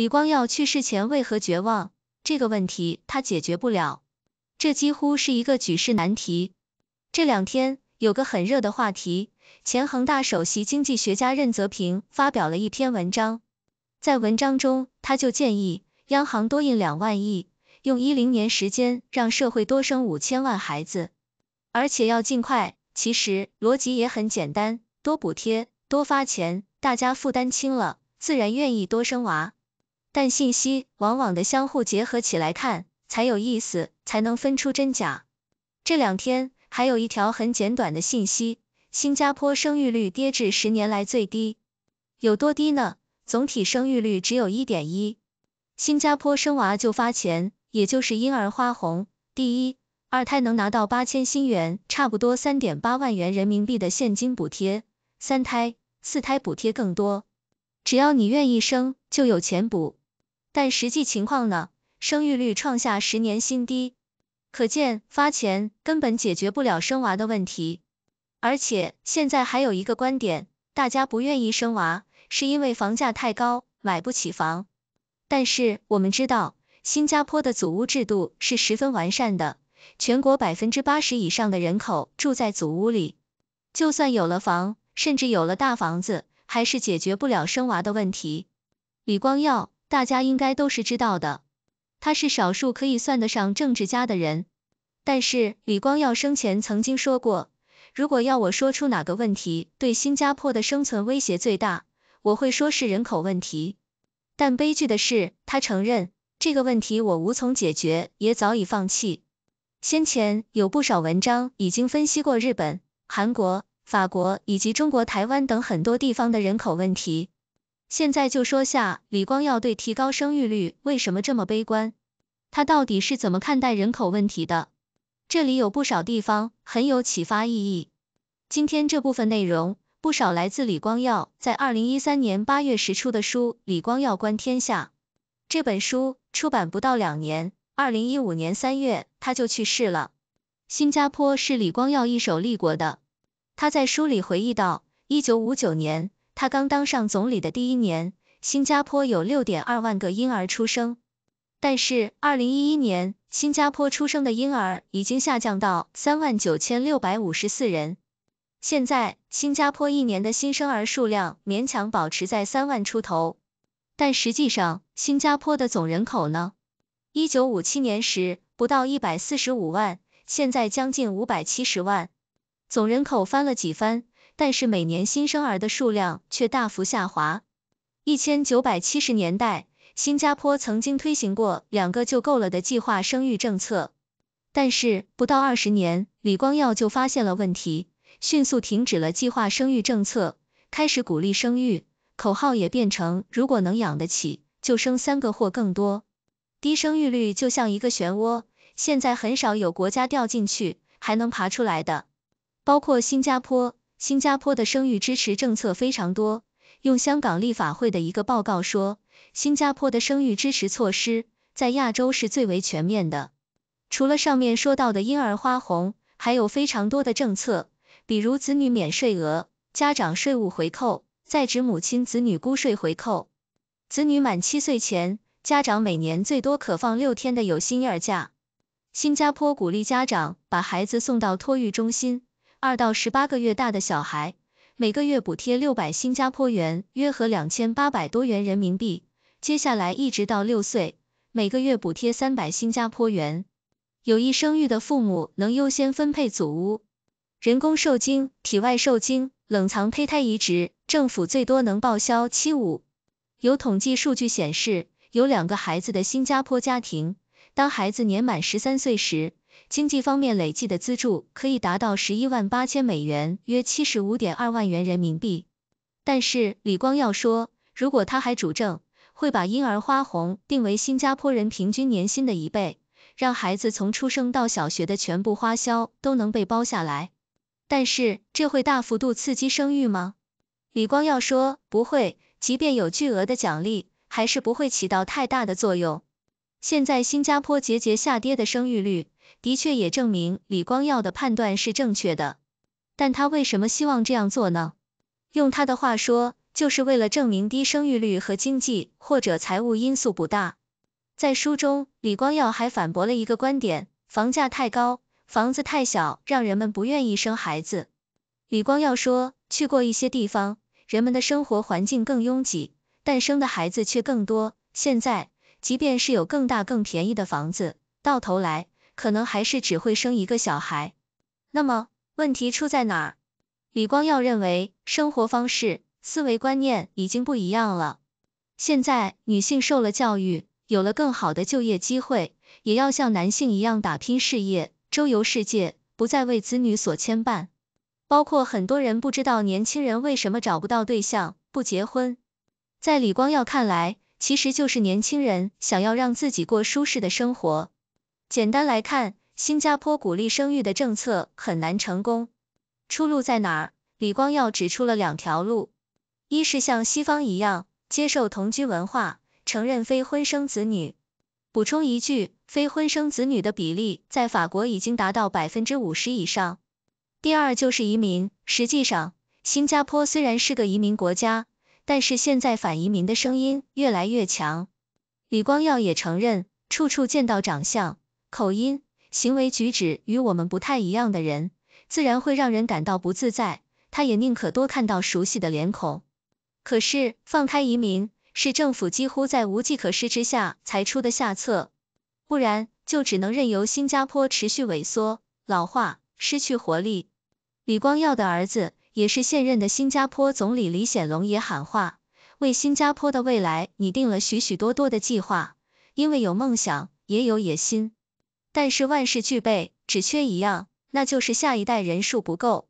李光耀去世前为何绝望？这个问题他解决不了，这几乎是一个举世难题。这两天有个很热的话题，前恒大首席经济学家任泽平发表了一篇文章，在文章中他就建议央行多印两万亿，用一零年时间让社会多生五千万孩子，而且要尽快。其实逻辑也很简单，多补贴、多发钱，大家负担轻了，自然愿意多生娃。但信息往往的相互结合起来看才有意思，才能分出真假。这两天还有一条很简短的信息：新加坡生育率跌至十年来最低，有多低呢？总体生育率只有一点一。新加坡生娃就发钱，也就是婴儿花红。第一、二胎能拿到八千新元，差不多三点八万元人民币的现金补贴；三胎、四胎补贴更多，只要你愿意生，就有钱补。但实际情况呢？生育率创下十年新低，可见发钱根本解决不了生娃的问题。而且现在还有一个观点，大家不愿意生娃是因为房价太高，买不起房。但是我们知道，新加坡的祖屋制度是十分完善的，全国百分之八十以上的人口住在祖屋里。就算有了房，甚至有了大房子，还是解决不了生娃的问题。李光耀。大家应该都是知道的，他是少数可以算得上政治家的人。但是李光耀生前曾经说过，如果要我说出哪个问题对新加坡的生存威胁最大，我会说是人口问题。但悲剧的是，他承认这个问题我无从解决，也早已放弃。先前有不少文章已经分析过日本、韩国、法国以及中国台湾等很多地方的人口问题。现在就说下李光耀对提高生育率为什么这么悲观，他到底是怎么看待人口问题的？这里有不少地方很有启发意义。今天这部分内容不少来自李光耀在二零一三年八月时出的书《李光耀观天下》。这本书出版不到两年，二零一五年三月他就去世了。新加坡是李光耀一手立国的，他在书里回忆到一九五九年。他刚当上总理的第一年，新加坡有六点二万个婴儿出生，但是二零一一年，新加坡出生的婴儿已经下降到三万九千六百五十四人。现在，新加坡一年的新生儿数量勉强保持在三万出头。但实际上，新加坡的总人口呢？一九五七年时不到一百四十五万，现在将近五百七十万，总人口翻了几番。但是每年新生儿的数量却大幅下滑。一千九百七十年代，新加坡曾经推行过“两个就够了”的计划生育政策，但是不到二十年，李光耀就发现了问题，迅速停止了计划生育政策，开始鼓励生育，口号也变成“如果能养得起，就生三个或更多”。低生育率就像一个漩涡，现在很少有国家掉进去还能爬出来的，包括新加坡。新加坡的生育支持政策非常多，用香港立法会的一个报告说，新加坡的生育支持措施在亚洲是最为全面的。除了上面说到的婴儿花红，还有非常多的政策，比如子女免税额、家长税务回扣、在职母亲子女估税回扣、子女满七岁前家长每年最多可放六天的有薪假。新加坡鼓励家长把孩子送到托育中心。二到十八个月大的小孩，每个月补贴六百新加坡元，约合两千八百多元人民币。接下来一直到六岁，每个月补贴三百新加坡元。有意生育的父母能优先分配祖屋。人工受精、体外受精、冷藏胚胎移植，政府最多能报销七五。有统计数据显示，有两个孩子的新加坡家庭。当孩子年满十三岁时，经济方面累计的资助可以达到十一万八千美元，约七十五点二万元人民币。但是李光耀说，如果他还主政，会把婴儿花红定为新加坡人平均年薪的一倍，让孩子从出生到小学的全部花销都能被包下来。但是这会大幅度刺激生育吗？李光耀说不会，即便有巨额的奖励，还是不会起到太大的作用。现在新加坡节节下跌的生育率，的确也证明李光耀的判断是正确的。但他为什么希望这样做呢？用他的话说，就是为了证明低生育率和经济或者财务因素不大。在书中，李光耀还反驳了一个观点：房价太高，房子太小，让人们不愿意生孩子。李光耀说，去过一些地方，人们的生活环境更拥挤，但生的孩子却更多。现在。即便是有更大更便宜的房子，到头来可能还是只会生一个小孩。那么问题出在哪儿？李光耀认为，生活方式、思维观念已经不一样了。现在女性受了教育，有了更好的就业机会，也要像男性一样打拼事业、周游世界，不再为子女所牵绊。包括很多人不知道年轻人为什么找不到对象、不结婚，在李光耀看来。其实就是年轻人想要让自己过舒适的生活。简单来看，新加坡鼓励生育的政策很难成功。出路在哪？李光耀指出了两条路，一是像西方一样接受同居文化，承认非婚生子女。补充一句，非婚生子女的比例在法国已经达到百分之五十以上。第二就是移民。实际上，新加坡虽然是个移民国家。但是现在反移民的声音越来越强，李光耀也承认，处处见到长相、口音、行为举止与我们不太一样的人，自然会让人感到不自在。他也宁可多看到熟悉的脸孔。可是放开移民是政府几乎在无计可施之下才出的下策，不然就只能任由新加坡持续萎缩、老化、失去活力。李光耀的儿子。也是现任的新加坡总理李显龙也喊话，为新加坡的未来拟定了许许多多的计划，因为有梦想也有野心，但是万事俱备只缺一样，那就是下一代人数不够。